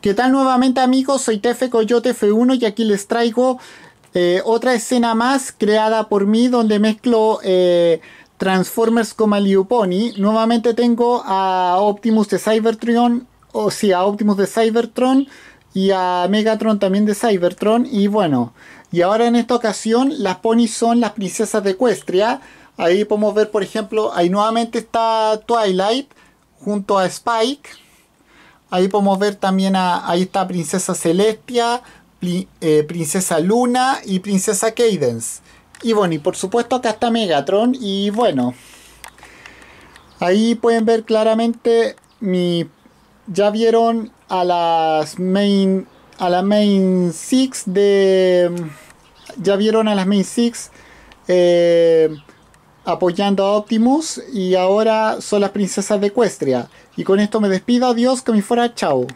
¿Qué tal nuevamente amigos? Soy Tefe Coyote F1 y aquí les traigo eh, otra escena más creada por mí donde mezclo eh, Transformers con Pony. Nuevamente tengo a Optimus de Cybertron, o sí, a Optimus de Cybertron y a Megatron también de Cybertron. Y bueno, y ahora en esta ocasión las ponies son las princesas de Equestria. Ahí podemos ver, por ejemplo, ahí nuevamente está Twilight junto a Spike Ahí podemos ver también a, ahí está Princesa Celestia, eh, Princesa Luna y Princesa Cadence. Y bueno, y por supuesto acá está Megatron y bueno, ahí pueden ver claramente mi... Ya vieron a las main... A la main de... Ya vieron a las main Six Eh, apoyando a Optimus y ahora son las princesas de Ecuestria. Y con esto me despido, adiós, que me fuera, chao.